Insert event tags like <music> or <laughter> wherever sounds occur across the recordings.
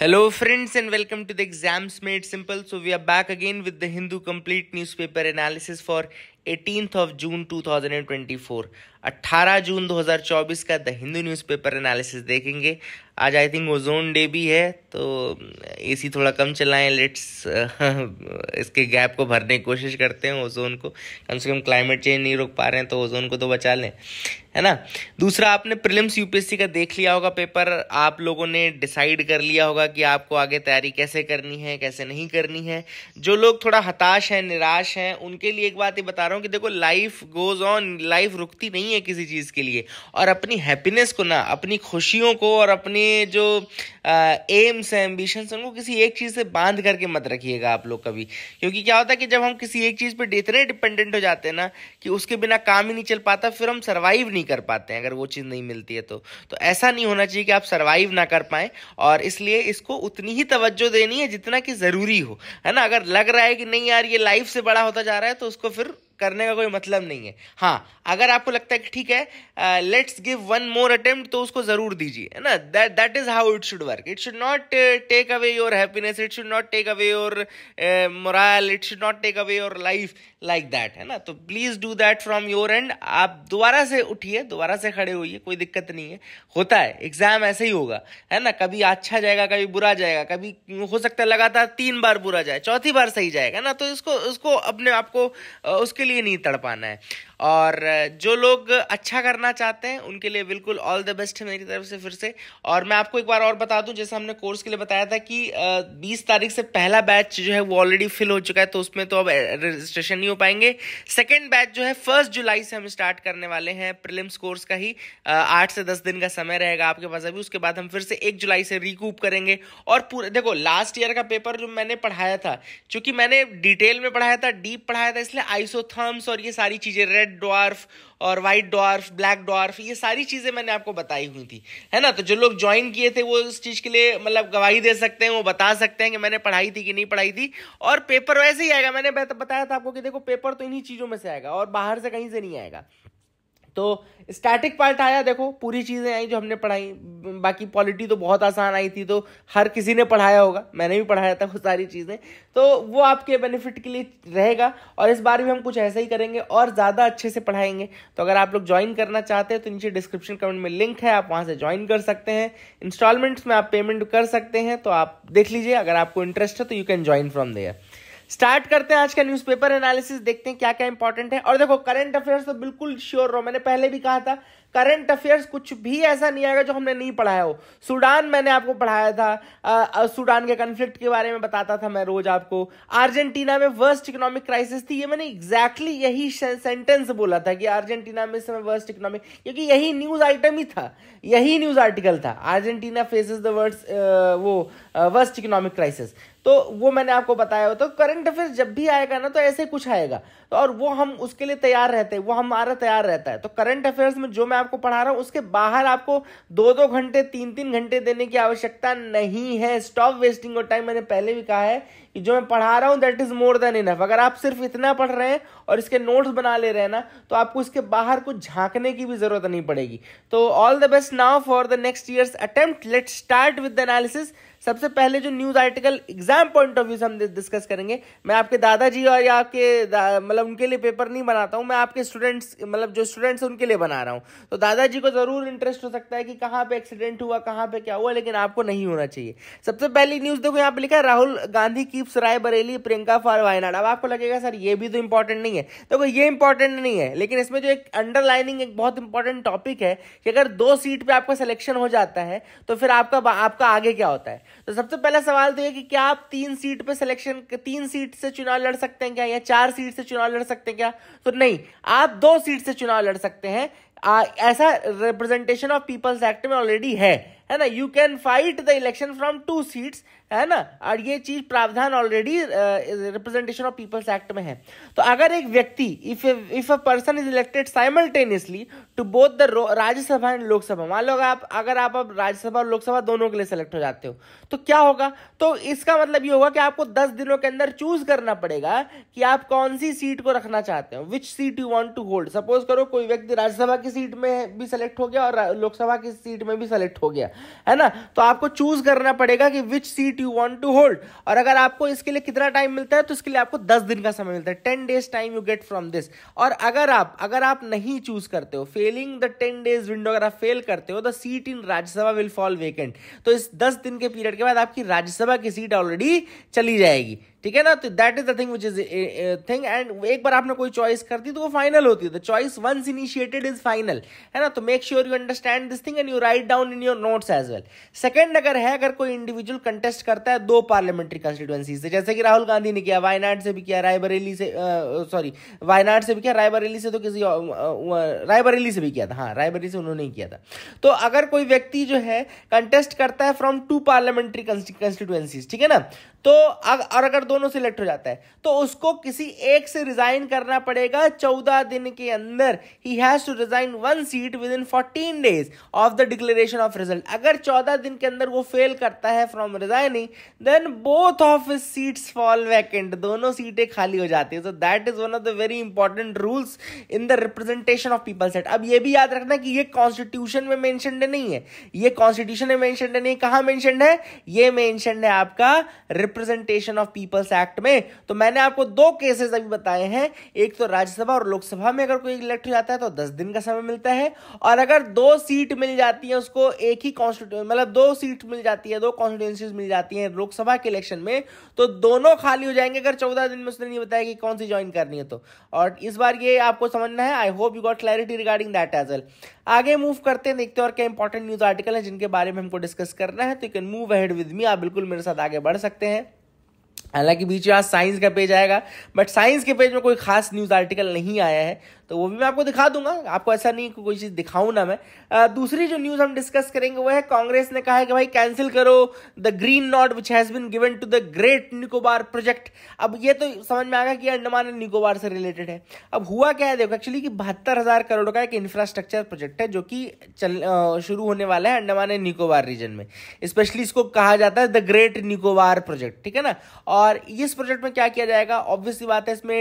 Hello friends and welcome to the exams made simple. So we are back again with the Hindu complete newspaper analysis for 18th of June 2024. 18 जून 2024 का the Hindu newspaper analysis देखेंगे आज I think ozone day भी है तो AC थोड़ा कम चलाएं let's <laughs> इसके gap को भरने की कोशिश करते हैं ओजोन को कम से कम क्लाइमेट चेंज नहीं रोक पा रहे हैं तो ओजोन को तो बचा लें है ना दूसरा आपने प्रिलिम्स यूपीएससी का देख लिया होगा पेपर आप लोगों ने डिसाइड कर लिया होगा कि आपको आगे तैयारी कैसे करनी है कैसे नहीं करनी है जो लोग थोड़ा हताश हैं निराश हैं उनके लिए एक बात ये बता रहा हूँ कि देखो लाइफ गोज़ ऑन लाइफ रुकती नहीं है है किसी चीज़ के लिए और अपनी हैप्पीनेस को ना अपनी खुशियों को और अपने जो एम्स हैं एम्बिशंस उनको किसी एक चीज़ से बांध करके मत रखिएगा आप लोग कभी क्योंकि क्या होता है कि जब हम किसी एक चीज़ पर इतने डिपेंडेंट हो जाते हैं ना कि उसके बिना काम ही नहीं चल पाता फिर हम सर्वाइव नहीं कर पाते हैं अगर वो चीज़ नहीं मिलती है तो तो ऐसा नहीं होना चाहिए कि आप सर्वाइव ना कर पाएँ और इसलिए इसको उतनी ही तवज्जो देनी है जितना कि ज़रूरी हो है ना अगर लग रहा है कि नहीं यार ये लाइफ से बड़ा होता जा रहा है तो उसको फिर करने का कोई मतलब नहीं है हाँ अगर आपको लगता है कि ठीक है let's give one more attempt तो उसको ज़रूर दीजिए है ना that that is how it should work it should not take away your happiness it should not take away your moral it should not take away your life like that है ना तो please do that from your end आप दोबारा से उठिए दोबारा से खड़े होइए कोई दिक्कत नहीं है होता है एग्ज़ाम ऐसे ही होगा है ना कभी अच्छा जाएगा कभी बुरा जाएगा कभी हो सकता है लगातार तीन बार बुरा जाए चौथी बार सही जाएगा ना तो इसको उसको अपने आपको उसके लिए नहीं तड़पाना है और जो लोग अच्छा करना चाहते हैं उनके लिए बिल्कुल ऑल द बेस्ट है मेरी तरफ से फिर से और मैं आपको एक बार और बता दूं जैसे हमने कोर्स के लिए बताया था कि बीस तारीख से पहला बैच जो है वो ऑलरेडी फिल हो चुका है तो उसमें तो अब रजिस्ट्रेशन नहीं हो पाएंगे सेकेंड बैच जो है फर्स्ट जुलाई से हम स्टार्ट करने वाले हैं प्रिलिम्स कोर्स का ही आठ से दस दिन का समय रहेगा आपके पास अभी उसके बाद हम फिर से एक जुलाई से रिकूप करेंगे और पूरे देखो लास्ट ईयर का पेपर जो मैंने पढ़ाया था चूंकि मैंने डिटेल में पढ़ाया था डीप पढ़ाया था इसलिए आइसोथर्म्स और ये सारी चीज़ें रेड रेड डॉर्फ और वाइट डॉर्फ ब्लैक डॉर्फ ये सारी चीज़ें मैंने आपको बताई हुई थी है ना तो जो लोग ज्वाइन किए थे वो इस चीज़ के लिए मतलब गवाही दे सकते हैं वो बता सकते हैं कि मैंने पढ़ाई थी कि नहीं पढ़ाई थी और पेपर वैसे ही आएगा मैंने बताया था आपको कि देखो पेपर तो इन्हीं चीज़ों में से आएगा और बाहर से कहीं से नहीं आएगा तो स्टैटिक पार्ट आया देखो पूरी चीज़ें आई जो हमने पढ़ाई बाकी पॉलिटी तो बहुत आसान आई थी तो हर किसी ने पढ़ाया होगा मैंने भी पढ़ाया था वो सारी चीज़ें तो वो आपके बेनिफिट के लिए रहेगा और इस बार भी हम कुछ ऐसा ही करेंगे और ज़्यादा अच्छे से पढ़ाएंगे तो अगर आप लोग ज्वाइन करना चाहते हैं तो नीचे डिस्क्रिप्शन कमेंट में लिंक है आप वहाँ से ज्वाइन कर सकते हैं इंस्टॉलमेंट्स में आप पेमेंट कर सकते हैं तो आप देख लीजिए अगर आपको इंटरेस्ट है तो you can join from there start करते हैं आज का न्यूज़पेपर एनालिसिस देखते हैं क्या क्या इंपॉर्टेंट है और देखो करंट अफेयर्स तो बिल्कुल श्योर रहो मैंने पहले भी कहा था करंट अफेयर्स कुछ भी ऐसा नहीं आएगा जो हमने नहीं पढ़ाया हो सूडान मैंने आपको पढ़ाया था आ, आ, सूडान के कन्फ्लिक्ट के बारे में बताता था मैं रोज आपको अर्जेंटीना में वर्स्ट इकोनॉमिक क्राइसिस थी ये मैंने एग्जैक्टली exactly यही सेंटेंस बोला था कि अर्जेंटीना में इस समय वर्स्ट इकोनॉमिक क्योंकि यही न्यूज आइटम ही था यही न्यूज आर्टिकल था अर्जेंटीना फेसिस द वो वर्स्ट इकोनॉमिक क्राइसिस तो वो मैंने आपको बताया होता तो करंट अफेयर जब भी आएगा ना तो ऐसे कुछ आएगा तो और वो हम उसके लिए तैयार रहते हैं वो हमारा तैयार रहता है तो करंट अफेयर्स में जो मैं आपको पढ़ा रहा हूँ उसके बाहर आपको दो दो घंटे तीन तीन घंटे देने की आवश्यकता नहीं है स्टॉप वेस्टिंग और टाइम मैंने पहले भी कहा है कि जो मैं पढ़ा रहा हूँ that is more than enough अगर आप सिर्फ इतना पढ़ रहे हैं और इसके नोट्स बना ले रहे हैं ना तो आपको इसके बाहर कुछ झांकने की भी जरूरत नहीं पड़ेगी तो all the best now for the next years attempt let start with the analysis सबसे पहले जो news article exam point of view से हम डिस्कस करेंगे मैं आपके दादाजी और या आपके मतलब उनके लिए पेपर नहीं बनाता हूँ मैं आपके स्टूडेंट्स मतलब जो स्टूडेंट्स उनके लिए बना रहा हूँ तो दादाजी को ज़रूर इंटरेस्ट हो सकता है कि कहाँ पे एक्सीडेंट हुआ कहाँ पर क्या हुआ लेकिन आपको नहीं होना चाहिए सबसे पहली न्यूज़ देखो यहाँ पे लिखा है राहुल गांधी कीप्स रायबरेली प्रियंका फॉर वायनाड अब आपको लगेगा सर ये भी तो इंपॉर्टेंट नहीं है देखो ये इंपॉर्टेंट नहीं है लेकिन इसमें जो एक अंडरलाइनिंग एक बहुत इंपॉर्टेंट टॉपिक है कि अगर दो सीट पर आपका सिलेक्शन हो जाता है तो फिर आपका आपका आगे क्या होता है तो सबसे पहला सवाल तो ये कि क्या आप तीन सीट पे सिलेक्शन तीन सीट से चुनाव लड़ सकते हैं क्या या चार सीट से चुनाव लड़ सकते हैं क्या तो नहीं आप दो सीट से चुनाव लड़ सकते हैं आ, ऐसा रिप्रेजेंटेशन ऑफ पीपल्स एक्ट में ऑलरेडी है है ना you can fight the election from two seats है ना और ये चीज प्रावधान already representation of peoples act में है तो अगर एक व्यक्ति if if a person is elected simultaneously to both the Rajya Sabha and Lok Sabha मान लो आप अगर आप अब राज्यसभा और लोकसभा दोनों के लिए सेलेक्ट हो जाते हो तो क्या होगा तो इसका मतलब ये होगा कि आपको दस दिनों के अंदर चूज करना पड़ेगा कि आप कौन सी सीट को रखना चाहते हो which seat you want to hold suppose करो कोई व्यक्ति राज्यसभा की सीट में भी सेलेक्ट हो गया और लोकसभा की सीट में भी सेलेक्ट हो गया है ना तो आपको चूज करना पड़ेगा कि which seat you want to hold और अगर आपको इसके लिए कितना टाइम मिलता है तो इसके लिए आपको दस दिन का समय मिलता है ten days time you get from this और अगर आप अगर आप नहीं चूज करते हो failing the ten days window अगर आप फेल करते हो the seat in Rajya Sabha will fall vacant तो इस दस दिन के पीरियड के बाद आपकी राज्यसभा की सीट ऑलरेडी चली जाएगी ठीक है ना तो that is the thing which is thing and एक बार आपने कोई चॉइस कर दी तो वो फाइनल होती है choice once initiated is final है ना तो make sure you understand this thing and you write down in your notes as well second अगर है अगर कोई इंडिविजुअल कंटेस्ट करता है दो पार्लियामेंट्री कंस्टिट्युएंसी से जैसे कि राहुल गांधी ने किया वायनाड से भी किया रायबरेली से सॉरी वायनाड से भी किया रायबरेली से तो किसी रायबरेली से भी किया था हाँ रायबरेली से उन्होंने ही किया था तो अगर कोई व्यक्ति जो है कंटेस्ट करता है फ्रॉम टू पार्लियामेंट्री कंस्टिट्युएंसीज ठीक है ना तो और अगर दोनों सिलेक्ट हो जाता है तो उसको किसी एक से रिजाइन करना पड़ेगा चौदह दिन के अंदर ही has to resign one seat within fourteen days of the declaration of result अगर चौदह दिन के अंदर वो फेल करता है from resigning then both of seats fall vacant दोनों सीटें खाली हो जाती है so that is one of the very important rules in the representation of people set अब ये भी याद रखना कि ये कॉन्स्टिट्यूशन में मैंशन नहीं है ये कॉन्स्टिट्यूशन में मैंशन नहीं कहाँ मैंशन है ये मैंशन है आपका representation of people peoples act में तो मैंने आपको दो केसेस अभी बताए हैं एक तो राज्यसभा और लोकसभा में अगर कोई इलेक्ट हो जाता है तो दस दिन का समय मिलता है और अगर दो सीट मिल जाती है उसको एक ही कॉन्स्टिट्यून मतलब दो सीट मिल जाती है दो कॉन्स्टिट्यूंसीज मिल जाती है लोकसभा के इलेक्शन में तो दोनों खाली हो जाएंगे अगर चौदह दिन में उसने नहीं बताया कि कौन सी ज्वाइन करनी है तो और इस बार ये आपको समझना है I hope you got clarity regarding that as well आगे मूव करते हैं देखते हैं और क्या इंपॉर्टेंट न्यूज आर्टिकल है जिनके बारे में हमको डिस्कस करना है तो you can move ahead with me आप बिल्कुल मेरे साथ आगे बढ़ सकते हैं हालांकि बीच में आज साइंस का पेज आएगा बट साइंस के पेज में कोई खास न्यूज़ आर्टिकल नहीं आया है तो वो भी मैं आपको दिखा दूंगा आपको ऐसा नहीं कोई चीज़ दिखाऊं ना मैं आ, दूसरी जो न्यूज़ हम डिस्कस करेंगे वो है कांग्रेस ने कहा है कि भाई कैंसिल करो the green nod which has been given to the great Nicobar project अब ये तो समझ में आ गया कि अंडमान एंड निकोबार से रिलेटेड है अब हुआ क्या है देखो एक्चुअली कि बहत्तर हज़ार करोड़ का एक इंफ्रास्ट्रक्चर प्रोजेक्ट है जो कि चल शुरू होने वाला है अंडमान एंड निकोबार रीजन में स्पेशली इसको कहा जाता है द ग्रेट निकोबार प्रोजेक्ट ठीक है ना और इस प्रोजेक्ट में क्या किया जाएगा ऑब्वियसली बात है इसमें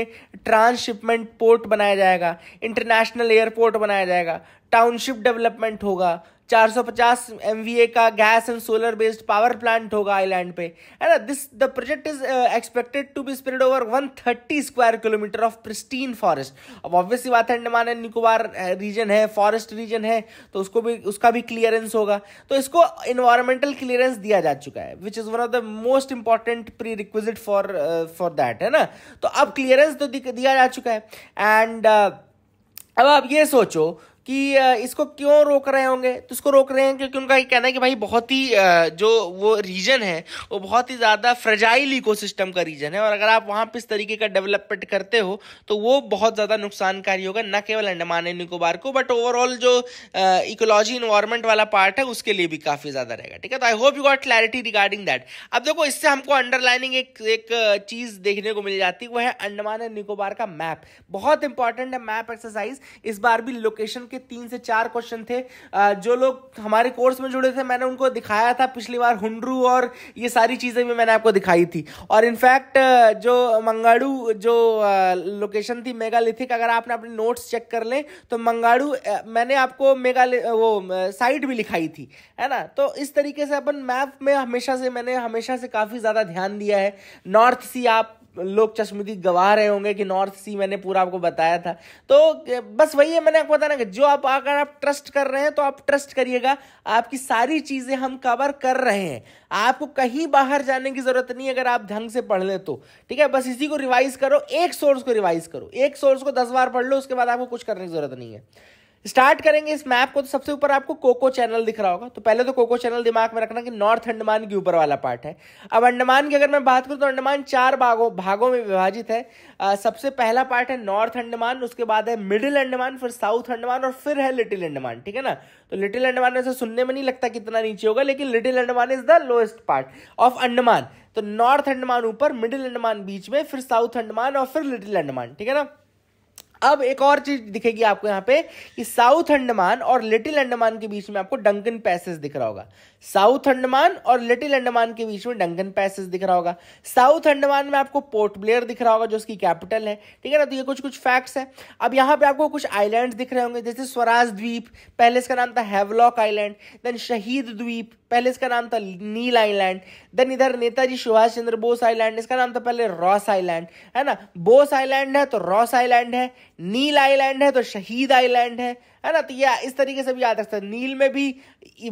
ट्रांसशिपमेंट पोर्ट बनाया जाएगा इंटरनेशनल एयरपोर्ट बनाया जाएगा टाउनशिप डेवलपमेंट होगा 450 सौ का gas and solar based power plant होगा आइलैंड पे है ना this the project is expected to be spread over 130 square kilometre of pristine forest अब ऑब्वियसली बात है Andaman and Nicobar region uh, है फॉरेस्ट रीजन है तो उसको भी उसका भी क्लियरेंस होगा तो इसको इन्वायरमेंटल क्लियरेंस दिया जा चुका है which is one of the most important prerequisite for for that है ना तो अब क्लियरेंस तो दिया जा चुका है एंड uh, अब आप ये सोचो कि इसको क्यों रोक रहे होंगे तो इसको रोक रहे हैं क्योंकि उनका ये कहना है कि भाई बहुत ही जो वो रीजन है वो बहुत ही ज़्यादा फ्रजाइल इकोसिस्टम का रीजन है और अगर आप वहाँ पर इस तरीके का डेवलपमेंट करते हो तो वो बहुत ज़्यादा नुकसानकारी होगा न केवल अंडमान एंड निकोबार को बट ओवरऑल जो इकोलॉजी इन्वायरमेंट वाला पार्ट है उसके लिए भी काफ़ी ज़्यादा रहेगा ठीक है तो I hope you got clarity regarding that अब देखो इससे हमको अंडरलाइनिंग एक एक चीज़ देखने को मिल जाती है वह है अंडमान एंड निकोबार का मैप बहुत इंपॉर्टेंट है मैप एक्सरसाइज इस बार भी लोकेशन के के तीन से चार क्वेश्चन थे जो लोग हमारे कोर्स में जुड़े थे मैंने उनको दिखाया था पिछली बार हुंडरू और ये सारी चीज़ें भी मैंने आपको दिखाई थी और इनफैक्ट जो मंगाड़ू जो लोकेशन थी मेगालिथिक अगर आपने अपने नोट्स चेक कर लें तो मंगाड़ू मैंने आपको मेगा वो साइट भी लिखाई थी है ना तो इस तरीके से अपन मैप में हमेशा से मैंने हमेशा से काफ़ी ज़्यादा ध्यान दिया है नॉर्थ सी आप लोग चश्मदी गवा रहे होंगे कि नॉर्थ सी मैंने पूरा आपको बताया था तो बस वही है मैंने आपको बताना कि जो आप अगर आप ट्रस्ट कर रहे हैं तो आप ट्रस्ट करिएगा आपकी सारी चीज़ें हम कवर कर रहे हैं आपको कहीं बाहर जाने की ज़रूरत नहीं अगर आप ढंग से पढ़ ले तो ठीक है बस इसी को रिवाइज़ करो एक सोर्स को रिवाइज़ करो एक सोर्स को दस बार पढ़ लो उसके बाद आपको कुछ करने की ज़रूरत नहीं है स्टार्ट करेंगे इस मैप को तो सबसे ऊपर आपको कोको चैनल दिख रहा होगा तो पहले तो कोको चैनल दिमाग में रखना कि नॉर्थ अंडमान के ऊपर वाला पार्ट है अब अंडमान की अगर मैं बात करूं तो अंडमान चार भागों भागों में विभाजित है आ, सबसे पहला पार्ट है नॉर्थ अंडमान उसके बाद है मिडिल अंडमान फिर साउथ अंडमान और फिर है लिटिल अंडमान ठीक है ना तो लिटिल अंडमान में सुनने में नहीं लगता कितना नीचे होगा लेकिन little Andaman is the lowest part of Andaman तो नॉर्थ अंडमान ऊपर मिडिल अंडमान बीच में फिर साउथ अंडमान और फिर लिटिल अंडमान ठीक है ना अब एक और चीज दिखेगी आपको यहाँ पे कि साउथ अंडमान और लिटिल अंडमान के बीच में आपको डंकन पैसेज दिख रहा होगा साउथ अंडमान और लिटिल अंडमान के बीच में डंकन पैसेज दिख रहा होगा साउथ अंडमान में आपको पोर्ट ब्लेयर दिख रहा होगा जो उसकी कैपिटल है ठीक है ना तो ये कुछ कुछ फैक्ट्स है अब यहाँ पे आपको कुछ आईलैंड दिख रहे होंगे जैसे स्वराज द्वीप पहले इसका नाम था हैवलॉक आईलैंड देन शहीद द्वीप पहले इसका नाम था नील आइलैंड देन इधर नेताजी सुभाष चंद्र बोस आइलैंड इसका नाम था पहले रॉस आइलैंड है ना बोस आइलैंड है तो रॉस आइलैंड है नील आइलैंड है तो शहीद आइलैंड है है ना तो यह इस तरीके से भी याद रखते हैं नील में भी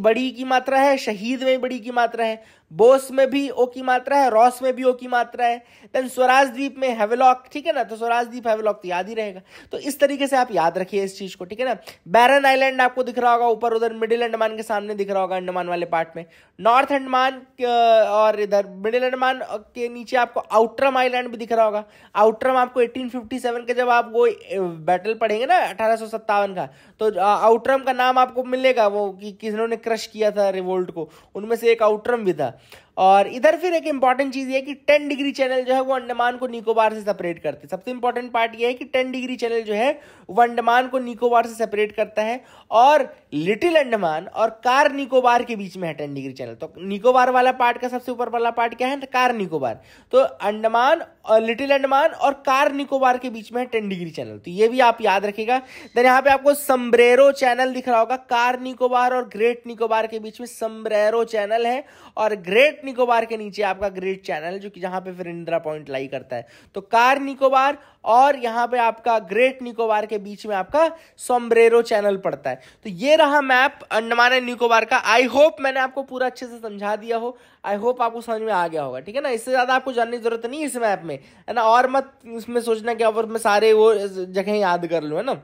बड़ी की मात्रा है शहीद में भी बड़ी की मात्रा है बोस में भी ओ की मात्रा है रॉस में भी ओ की मात्रा है देन स्वराज द्वीप में हेवेलॉक ठीक है ना तो स्वराज द्वीप हेवेलॉक तो याद ही रहेगा तो इस तरीके से आप याद रखिए इस चीज को ठीक है ना बैरन आइलैंड आपको दिख रहा होगा ऊपर उधर मिडिल अंडमान के सामने दिख रहा होगा अंडमान वाले पार्ट में नॉर्थ अंडमान और इधर मिडिल अंडमान के नीचे आपको आउटरम आईलैंड भी दिख रहा होगा आउटरम आपको एटीन के जब आप वो बैटल पढ़ेंगे ना अठारह का तो आउटरम का नाम आपको मिलेगा वो कि किसने क्रश किया था रिवोल्ट को उनमें से एक आउटरम भी था और इधर फिर एक इंपॉर्टेंट चीज़ ये कि टेन डिग्री चैनल जो है वो अंडमान को निकोबार से सेपरेट करते सबसे इंपॉर्टेंट पार्ट ये है कि टेन डिग्री चैनल जो है वो अंडमान को निकोबार से सेपरेट करता है और लिटिल अंडमान और कार निकोबार के बीच में है टेन डिग्री चैनल तो निकोबार वाला पार्ट का सबसे ऊपर वाला पार्ट क्या है कार निकोबार तो अंडमान और लिटिल अंडमान और कार निकोबार के बीच में है टेन डिग्री चैनल तो ये भी आप याद रखेगा देन यहाँ पे आपको सम्ब्रेरो चैनल दिख रहा होगा कार निकोबार और ग्रेट निकोबार के बीच में सम्ब्रेरो चैनल है और ग्रेट निकोबार के नीचे आपका ग्रेट चैनल जो कि जहां पे फिर इंदिरा पॉइंट लाई करता है तो कार निकोबार और यहां पे आपका ग्रेट निकोबार के बीच में आपका सोम्ब्रेरो चैनल पड़ता है तो ये रहा मैप अंडमान एंड निकोबार का आई होप मैंने आपको पूरा अच्छे से समझा दिया हो आई होप आपको समझ में आ गया होगा ठीक है ना इससे ज़्यादा आपको जानने की जरूरत नहीं इस मैप में है ना और मत इसमें सोचना कि और मैं सारे वो जगह याद कर लू है ना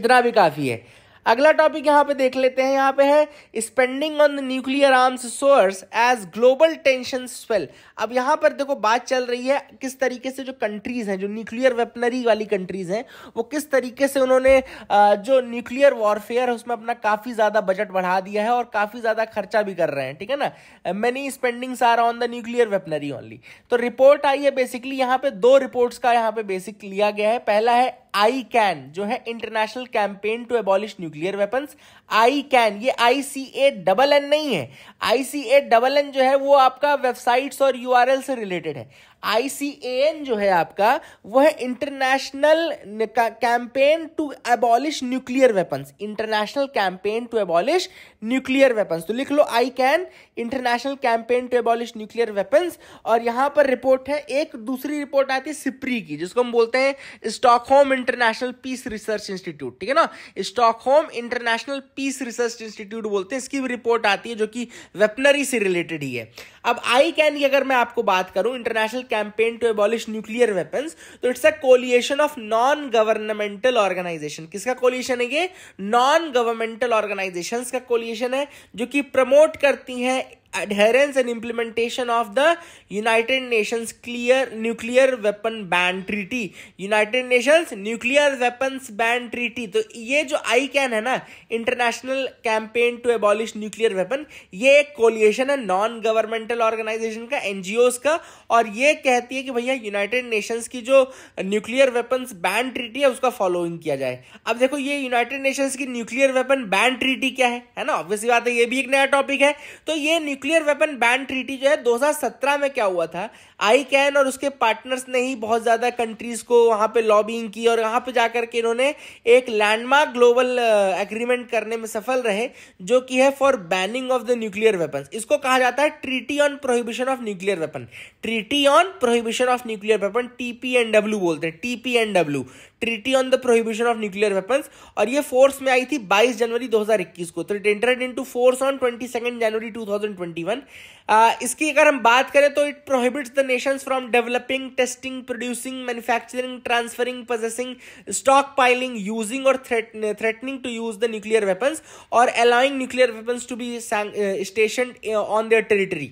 इतना भी काफ़ी है अगला टॉपिक यहाँ पे देख लेते हैं यहाँ पे है spending on the nuclear arms soars as global tension swell अब यहाँ पर देखो बात चल रही है किस तरीके से जो कंट्रीज हैं जो न्यूक्लियर वेपनरी वाली कंट्रीज हैं वो किस तरीके से उन्होंने जो न्यूक्लियर वॉरफेयर है उसमें अपना काफ़ी ज़्यादा बजट बढ़ा दिया है और काफ़ी ज़्यादा खर्चा भी कर रहे हैं ठीक है ना many spendings are on the nuclear weaponry only तो रिपोर्ट आई है बेसिकली यहाँ पे दो रिपोर्ट्स का यहाँ पे बेसिक लिया गया है पहला है आई कैन जो है international campaign to abolish nuclear weapon I can ये I C A double N नहीं है आई सी ए डबल एन जो है वो आपका वेबसाइट्स और यू आर एल से रिलेटेड है आईसीएन जो है आपका वह international campaign to abolish nuclear weapons international campaign to abolish nuclear weapons तो लिख लो I can international campaign to abolish nuclear weapons और यहां पर रिपोर्ट है एक दूसरी रिपोर्ट आती है सिप्री की जिसको हम बोलते हैं Stockholm international peace research institute ठीक है ना Stockholm international peace research institute बोलते हैं इसकी भी रिपोर्ट आती है जो कि वेपनरी से रिलेटेड ही है अब आई कैन की अगर मैं आपको बात करूं international campaign to abolish nuclear weapon तो it's a coalition of non governmental organization किसका कोलिएशन है ये नॉन गवर्नमेंटल ऑर्गेनाइजेशन का कोलिएशन है जो कि प्रमोट करती हैं adherence and implementation of the united nations clear nuclear weapon ban treaty united nations nuclear weapons ban treaty तो ये जो आई कैन है ना international campaign to abolish nuclear weapon ये एक कोलिएशन है नॉन गवर्नमेंटल ऑर्गेनाइजेशन का एनजीओस का और ये कहती है कि भैया यूनाइटेड नेशंस की जो न्यूक्लियर वेपन्स बैन ट्रीटी है उसका फॉलोइंग किया जाए अब देखो ये यूनाइटेड नेशंस की न्यूक्लियर वेपन बैन ट्रीटी क्या है है ना ऑब्वियसली बात है ये भी एक नया टॉपिक है तो ये न्यूक्लियर वेपन बैन ट्रीटी जो है 2017 में क्या हुआ था आई कैन और उसके पार्टनर्स ने ही बहुत ज़्यादा कंट्रीज़ को वहां पे लॉबिंग की और यहां पे जाकर के इन्होंने एक लैंडमार्क ग्लोबल एग्रीमेंट करने में सफल रहे जो कि है for banning of the nuclear weapon इसको कहा जाता है treaty on prohibition of nuclear weapon treaty on prohibition of nuclear weapon TP बोलते हैं TP treaty on the prohibition of nuclear weapons और ये फोर्स में आई थी 22 जनवरी 2021 को तो it entered into force on 22 January 2021 uh, इसकी अगर हम बात करें तो it prohibits the nations from developing, testing, producing, manufacturing, transferring, possessing, stockpiling, using or threaten, threatening to use the nuclear weapons or allowing nuclear weapons to be stationed on their territory.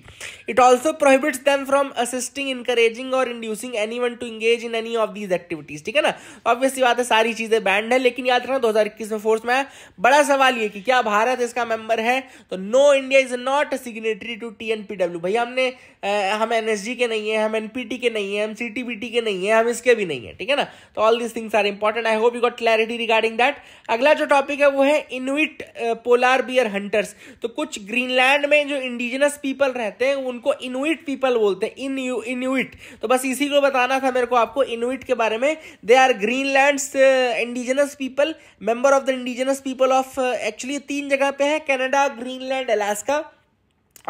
It also prohibits them from assisting, encouraging or inducing anyone to engage in any of these activities. ठीक है ना obviously बात है सारी चीजें band है लेकिन याद रखना 2021 में फोर्स में आया बड़ा सवाल ये कि क्या भारत इसका मेंबर है तो no India is not signatory to T भैया हमने आ, हम एनएसजी के नहीं नहीं है हम एनपीटी के नहीं है हम सीटीबीटी के नहीं है हम इसके भी नहीं है ठीक है ना तो all this things are important I hope you got clarity regarding that अगला जो टॉपिक है वो है इनविट पोलार बियर हंटर्स तो कुछ ग्रीनलैंड में जो इंडिजिनस पीपल रहते हैं उनको इनविट पीपल बोलते हैं इन इनुइट तो बस इसी को बताना था मेरे को आपको इनविट के बारे में they are Greenland indigenous people member of the indigenous people of actually तीन जगह पे है कैनेडा ग्रीनलैंड अलास्का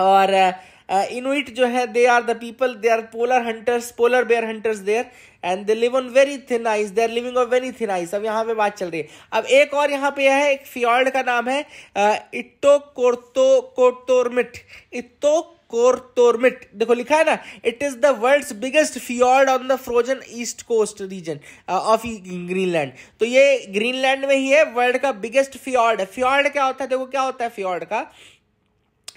और uh, इनुइट uh, जो है they are the people they are polar hunters polar bear hunters there and they live on very thin ice they are living on very thin ice अब यहाँ पे बात चल रही है अब एक और यहाँ पे है एक फियॉर्ड का नाम है इट्टो कोर्तो कोटोरमिट इट्टो कोरतोरमिट देखो लिखा है ना it is the world's biggest fjord on the frozen east coast region of Greenland तो ये ग्रीनलैंड में ही है वर्ल्ड का बिगेस्ट फियॉर्ड फियॉर्ड क्या होता है देखो क्या होता है फियॉर्ड का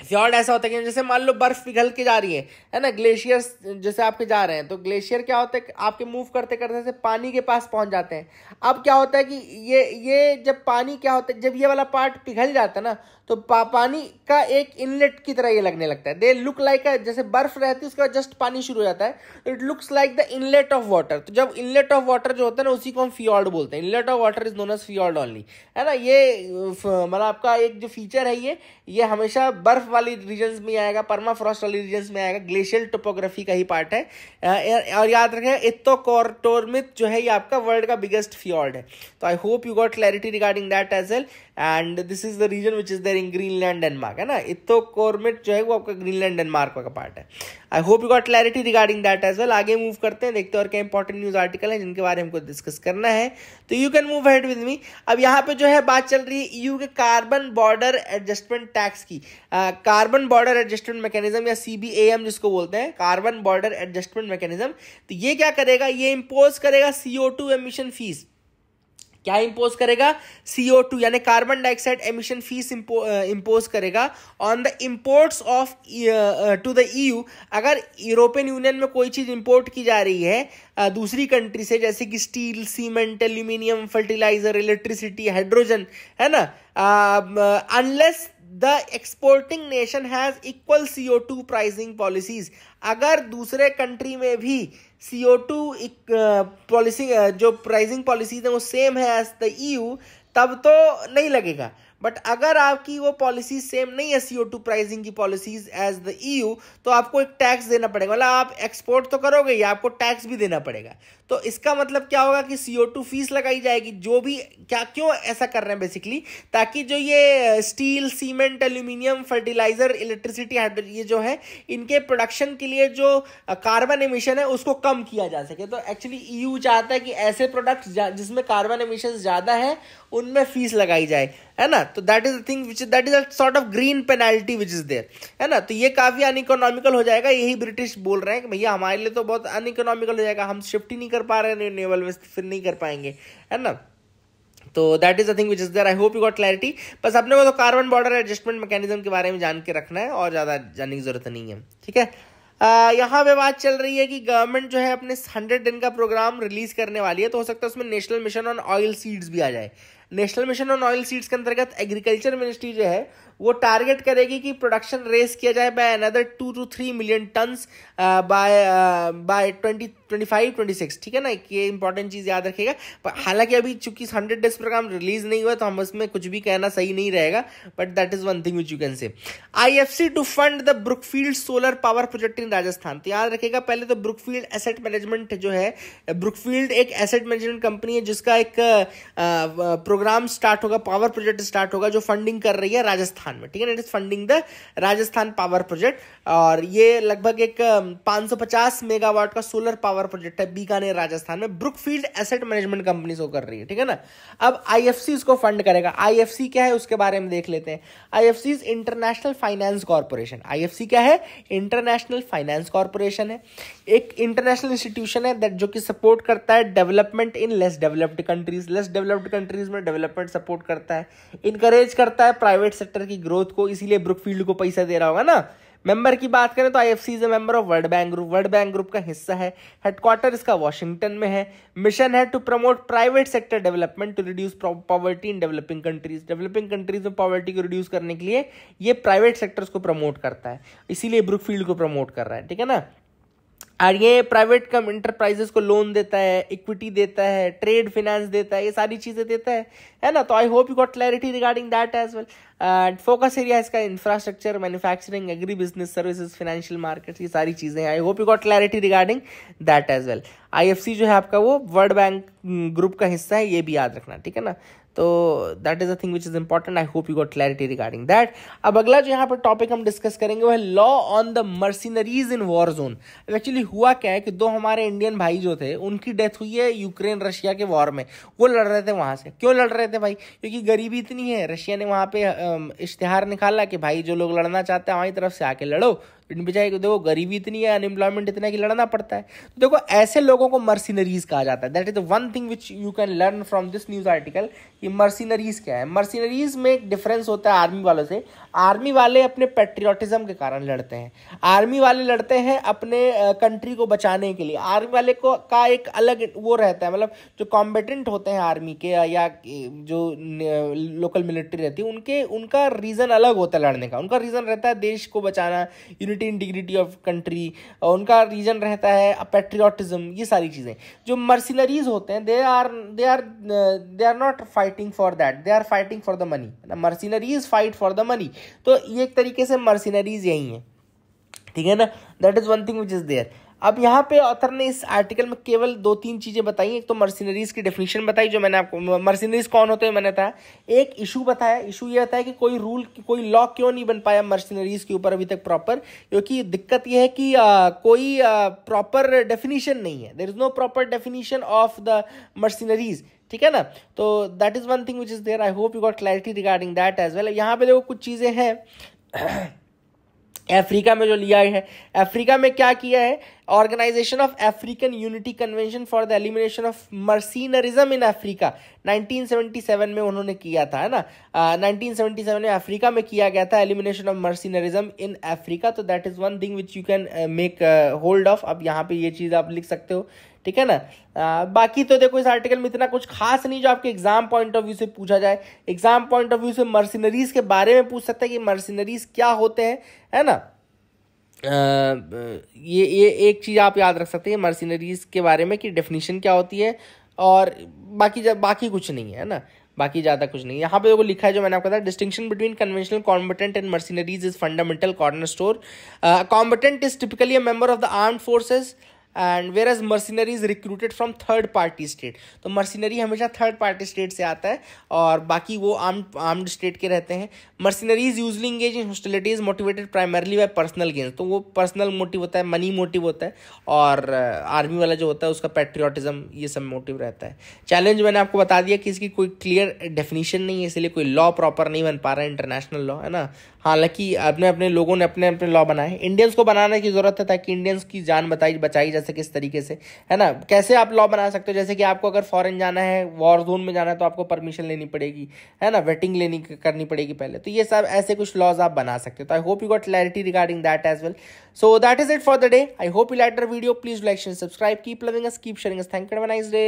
फ्यॉर्ड ऐसा होता है कि जैसे मान लो बर्फ पिघल के जा रही है है ना ग्लेशियर्स जैसे आपके जा रहे हैं तो ग्लेशियर क्या होता है आपके मूव करते करते से पानी के पास पहुंच जाते हैं अब क्या होता है कि ये ये जब पानी क्या होता है जब ये वाला पार्ट पिघल जाता है ना तो पा पानी का एक इनलेट की तरह ये लगने लगता है दे लुक लाइक जैसे बर्फ रहती है उसके बाद जस्ट पानी शुरू हो जाता है it looks like the inlet of water तो जब इनलेट ऑफ वाटर जो होता है ना उसी को हम फियॉर्ड बोलते हैं inlet of water is known as fjord only है ना ये मतलब आपका एक जो फीचर है ये ये हमेशा बर्फ वाली रीजन्स में आएगा परमा फ्रॉस्ट वाली रीजन्स में आएगा ग्लेशियल टोपोग्राफी का ही पार्ट है और याद रखें इतो कॉर्टोरमित जो है ये आपका वर्ल्ड का बिगेस्ट फियॉर्ड है तो I hope you got clarity regarding that as well and this is the region which is there in Greenland Denmark है ना इतो कॉर्मेट जो है वो आपका ग्रीनलैंड डेनमार्क का पार्ट है I hope you got clarity regarding that as well आगे मूव करते हैं देखते हैं और क्या इंपॉर्टेंट न्यूज आर्टिकल है जिनके बारे में हमको डिस्कस करना है तो you can move head with me अब यहाँ पे जो है बात चल रही है यू के कार्बन बॉर्डर एडजस्टमेंट टैक्स की कार्बन बॉर्डर एडजस्टमेंट मैकेनिज्म या सी बी एम जिसको बोलते हैं कार्बन बॉर्डर एडजस्टमेंट मैकेनिज्म तो ये क्या करेगा ये इम्पोज करेगा C O two emission fees क्या इंपोज करेगा सीओ टू यानी carbon dioxide emission fees impose करेगा on the imports of to the EU अगर यूरोपियन यूनियन में कोई चीज़ इंपोर्ट की जा रही है uh, दूसरी कंट्री से जैसे कि steel cement aluminium fertiliser electricity hydrogen है ना unless the exporting nation has equal C O two pricing policies अगर दूसरे कंट्री में भी सी ओ टू पॉलिसी जो प्राइसिंग पॉलिसीज हैं वो सेम है एज द ई यू तब तो नहीं लगेगा बट अगर आपकी वो पॉलिसी सेम नहीं है सी ओ टू प्राइजिंग की policies as the E U तो आपको एक टैक्स देना पड़ेगा मतलब आप एक्सपोर्ट तो करोगे ही आपको टैक्स भी देना पड़ेगा तो इसका मतलब क्या होगा कि सी फीस लगाई जाएगी जो भी क्या क्यों ऐसा कर रहे हैं बेसिकली ताकि जो ये steel cement aluminium fertiliser electricity hydro ये जो है इनके प्रोडक्शन के लिए जो कार्बन एमिशन है उसको कम किया जा सके तो एक्चुअली ईयू e चाहता है कि ऐसे प्रोडक्ट जिसमें कार्बन एमिशन ज़्यादा है उनमें फीस लगाई जाए है ना तो that is the thing which that is a sort of green penalty which is there है ना तो ये काफ़ी अनइकोनॉमिकल हो जाएगा यही ब्रिटिश बोल रहे हैं कि भैया हमारे लिए तो बहुत अनइकोनॉमिकल हो जाएगा हम शिफ्ट ही नहीं कर कर पा रहे हैं नेवल में फिर नहीं कर पाएंगे है ना तो that is the thing which is there I hope you got clarity बस अपने को तो कार्बन बॉर्डर एडजस्टमेंट मैकेनिज्म के बारे में जान के रखना है और ज़्यादा जानने की जरूरत नहीं है ठीक है यहाँ पे बात चल रही है कि गवर्नमेंट जो है अपने हंड्रेड दिन का प्रोग्राम रिलीज करने वाली है तो हो सकता है उसमें national mission on oil seeds भी आ जाए national mission on oil seeds के अंतर्गत एग्रीकल्चर मिनिस्ट्री जो है वो टारगेट करेगी कि प्रोडक्शन रेस किया जाए by another two two three million tons by by twenty twenty five twenty six ठीक है ना ये इंपॉर्टेंट चीज़ याद रखेगा हालांकि अभी चूंकि हंड्रेड डेज प्रोग्राम रिलीज नहीं हुआ तो हम उसमें कुछ भी कहना सही नहीं रहेगा but that is one thing which you can say I F C to fund the Brookfield solar power project in Rajasthan तो याद रखेगा पहले तो ब्रुकफील्ड एसेट मैनेजमेंट जो है ब्रुकफील्ड एक एसेट मैनेजमेंट कंपनी है जिसका एक program uh, uh, program start होगा पावर प्रोजेक्ट स्टार्ट होगा जो फंडिंग कर रही है राजस्थान में ठीक है it is funding the Rajasthan power project और ये लगभग एक 550 मेगावाट का सोलर पावर प्रोजेक्ट है बीकानेर राजस्थान में ब्रुकफील्ड एसेट मैनेजमेंट कंपनी को कर रही है ठीक है ना अब आईएफसी इसको फंड करेगा आईएफसी क्या है उसके बारे में देख लेते हैं I is international finance corporation IFC क्या है इंटरनेशनल फाइनेंस कॉरपोरेशन है एक इंटरनेशनल इंस्टीट्यूशन है दैट जो कि सपोर्ट करता है development in less developed countries less developed countries में डेवलपमेंट सपोर्ट करता है इनकरेज करता है प्राइवेट सेक्टर की ग्रोथ को इसीलिए ब्रुकफील्ड को पैसा दे रहा होगा ना मेंबर की बात करें तो I F is member of world bank group world bank group का हिस्सा है हेडक्वार्टर इसका वाशिंगटन में है मिशन है to promote private sector development to reduce poverty in developing countries developing countries में पॉवर्टी को रिड्यूस करने के लिए ये प्राइवेट सेक्टर्स को प्रमोट करता है इसीलिए ब्रुकफील्ड को प्रमोट कर रहा है ठीक है ना और ये प्राइवेट कम इंटरप्राइजेस को लोन देता है इक्विटी देता है ट्रेड फिनेंस देता है ये सारी चीज़ें देता है है ना तो I hope you got clarity regarding that as well and focus area इसका infrastructure manufacturing agri business services financial market ये सारी चीज़ें हैं I hope you got clarity regarding that as well I जो है आपका वो वर्ल्ड बैंक ग्रुप का हिस्सा है ये भी याद रखना ठीक है ना तो that is a thing which is important I hope you got clarity regarding that अब अगला जो यहाँ पर टॉपिक हम डिस्कस करेंगे वह law on the mercenaries in war zone अब एक्चुअली हुआ क्या है कि दो हमारे इंडियन भाई जो थे उनकी डेथ हुई है यूक्रेन रशिया के वॉर में वो लड़ रहे थे वहाँ से क्यों लड़ रहे थे भाई क्योंकि गरीबी इतनी है रशिया ने वहाँ पे इश्तहार निकाला कि भाई जो लोग लड़ना चाहते हैं हमारी तरफ से आके लड़ो बेचारे को देखो गरीबी इतनी है अनएम्प्लॉयमेंट इतना है कि लड़ना पड़ता है तो देखो ऐसे लोगों को मर्सिनरीज कहा जाता है that is the one thing which you can learn from this news article कि मर्सिनरीज क्या है मर्सिनरीज में एक डिफरेंस होता है आर्मी वालों से आर्मी वाले अपने पेट्रियाटिज्म के कारण लड़ते हैं आर्मी वाले लड़ते हैं अपने कंट्री को बचाने के लिए आर्मी वाले को का एक अलग वो रहता है मतलब जो कॉम्बेटेंट होते हैं आर्मी के या जो लोकल मिलिट्री रहती है उनके उनका रीज़न अलग होता है लड़ने का उनका रीज़न रहता है देश को बचाना यूनिटी इंटीग्रिटी ऑफ कंट्री उनका रीजन रहता है पेट्रियाटिज़म ये सारी चीज़ें जो मर्सिनरीज होते हैं they are they are they are not fighting for that they are fighting for the money mercenaries fight for the money तो ये एक तरीके से मर्सिनरीज यही हैं ठीक है ना that is one thing which is there अब यहाँ पे ऑथर ने इस आर्टिकल में केवल दो तीन चीज़ें बताई एक तो मर्सिनरीज की डेफिनेशन बताई जो मैंने आपको मर्सिनरीज कौन होते हैं मैंने बताया एक इशू बताया इशू ये बताया कि कोई रूल कोई लॉ क्यों नहीं बन पाया मर्सिनरीज के ऊपर अभी तक प्रॉपर क्योंकि दिक्कत यह है कि आ, कोई प्रॉपर डेफिनीशन नहीं है there is no proper definition of the mercenaries ठीक है ना तो that is one thing which is there I hope you got clarity regarding that as well यहाँ पे देखो कुछ चीज़ें हैं <clears throat> अफ्रीका में जो लिया है अफ्रीका में क्या किया है organisation of African unity convention for the elimination of mercenarism in Africa 1977 में उन्होंने किया था है ना uh, 1977 में अफ्रीका में किया गया था elimination of mercenarism in Africa तो that is one thing which you can make hold of अब यहाँ पे ये चीज़ आप लिख सकते हो ठीक है ना आ, बाकी तो देखो इस आर्टिकल में इतना कुछ खास नहीं जो आपके एग्जाम पॉइंट ऑफ व्यू से पूछा जाए एग्जाम पॉइंट ऑफ व्यू से मर्सिनरीज के बारे में पूछ सकते हैं कि मर्सिनरीज क्या होते हैं है ना आ, ये ये एक चीज़ आप याद रख सकते हैं मर्सिनरीज के बारे में कि डेफिनेशन क्या होती है और बाकी बाकी कुछ नहीं है ना बाकी ज़्यादा कुछ नहीं यहाँ पे देखो लिखा है जो मैंने आपको बताया distinction between conventional combatant and mercenaries is fundamental corner store combatant is typically a member of the arm forces and whereas mercenary is recruited from third party state तो मर्सिनरी हमेशा थर्ड पार्टी स्टेट से आता है और बाकी वो arm armed state के रहते हैं mercenary is usually engage in hostility is motivated primarily by personal gains तो वो पर्सनल मोटिव होता है मनी मोटिव होता है और आर्मी uh, वाला जो होता है उसका पेट्रियाटिज्म ये सब मोटिव रहता है चैलेंज मैंने आपको बता दिया कि इसकी कोई क्लियर डेफिनेशन नहीं है इसलिए कोई लॉ प्रॉपर नहीं बन पा रहा है इंटरनेशनल लॉ है ना हालांकि अपने अपने लोगों ने अपने अपने लॉ बनाए इंडियंस को बनाने की जरूरत है ताकि इंडियंस की जान बताई बचाई जा कैसे किस तरीके से है ना कैसे आप लॉ बना सकते हो जैसे कि आपको अगर फॉरेन जाना है वॉर जोन में जाना है तो आपको परमिशन लेनी पड़ेगी है ना वेटिंग लेनी करनी पड़ेगी पहले तो ये सब ऐसे कुछ लॉज आप बना सकते हो तो I hope you got clarity regarding that as well so that is it for the day I hope you like video please like and subscribe keep loving us keep sharing us thank you nice day